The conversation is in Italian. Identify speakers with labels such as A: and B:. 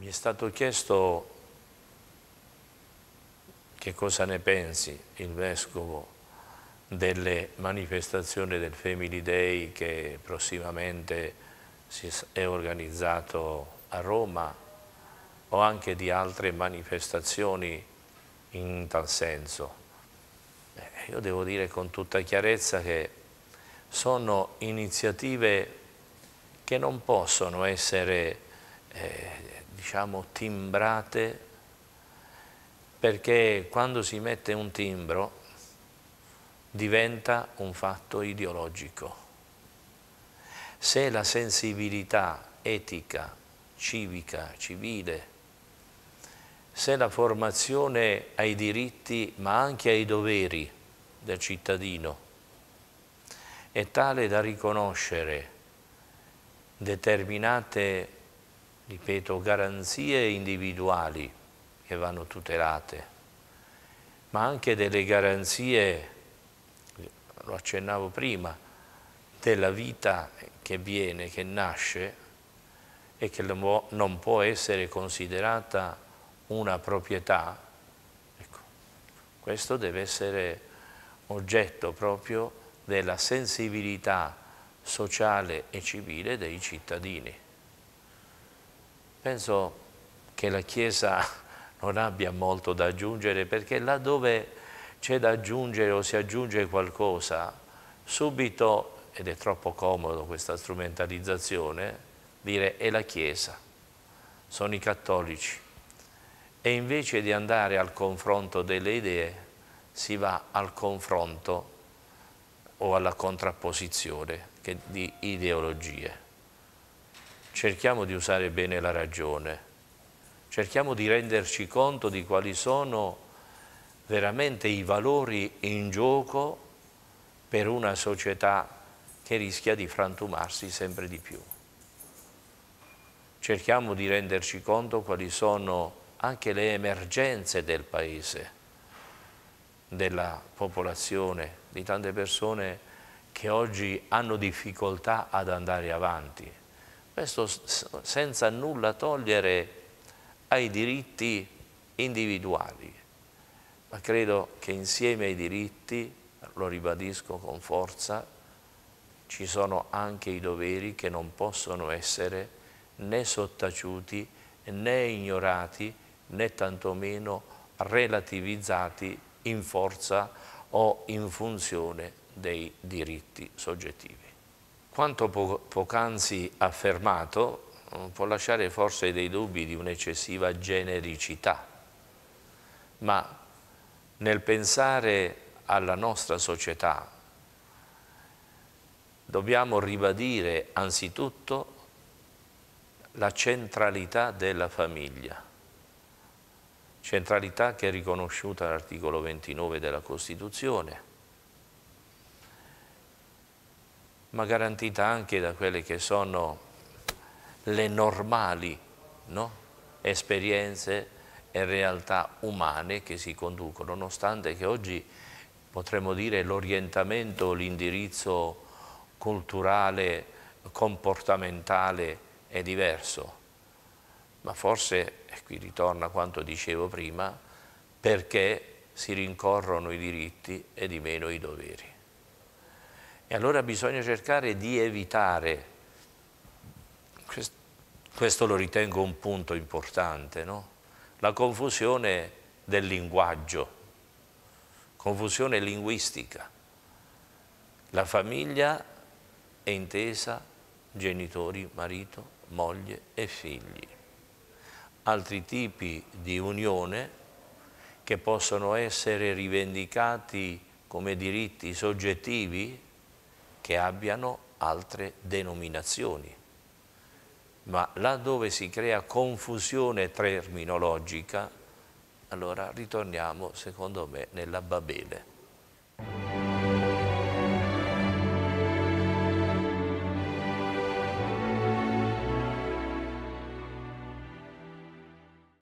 A: mi è stato chiesto che cosa ne pensi il Vescovo delle manifestazioni del Family Day che prossimamente si è organizzato a Roma o anche di altre manifestazioni in tal senso. Eh, io devo dire con tutta chiarezza che sono iniziative che non possono essere eh, diciamo, timbrate, perché quando si mette un timbro diventa un fatto ideologico. Se la sensibilità etica, civica, civile, se la formazione ai diritti ma anche ai doveri del cittadino è tale da riconoscere determinate ripeto, garanzie individuali che vanno tutelate, ma anche delle garanzie, lo accennavo prima, della vita che viene, che nasce e che non può essere considerata una proprietà, ecco, questo deve essere oggetto proprio della sensibilità sociale e civile dei cittadini. Penso che la Chiesa non abbia molto da aggiungere perché laddove c'è da aggiungere o si aggiunge qualcosa, subito, ed è troppo comodo questa strumentalizzazione, dire è la Chiesa, sono i cattolici. E invece di andare al confronto delle idee, si va al confronto o alla contrapposizione di ideologie cerchiamo di usare bene la ragione, cerchiamo di renderci conto di quali sono veramente i valori in gioco per una società che rischia di frantumarsi sempre di più. Cerchiamo di renderci conto quali sono anche le emergenze del Paese, della popolazione, di tante persone che oggi hanno difficoltà ad andare avanti questo senza nulla togliere ai diritti individuali, ma credo che insieme ai diritti, lo ribadisco con forza, ci sono anche i doveri che non possono essere né sottaciuti né ignorati né tantomeno relativizzati in forza o in funzione dei diritti soggettivi. Quanto po poc'anzi affermato eh, può lasciare forse dei dubbi di un'eccessiva genericità, ma nel pensare alla nostra società dobbiamo ribadire anzitutto la centralità della famiglia, centralità che è riconosciuta all'articolo 29 della Costituzione, ma garantita anche da quelle che sono le normali no? esperienze e realtà umane che si conducono, nonostante che oggi potremmo dire l'orientamento, l'indirizzo culturale, comportamentale è diverso, ma forse, e qui ritorna quanto dicevo prima, perché si rincorrono i diritti e di meno i doveri. E allora bisogna cercare di evitare, questo lo ritengo un punto importante, no? la confusione del linguaggio, confusione linguistica. La famiglia è intesa genitori, marito, moglie e figli. Altri tipi di unione che possono essere rivendicati come diritti soggettivi che abbiano altre denominazioni. Ma là dove si crea confusione terminologica, allora ritorniamo, secondo me, nella Babele.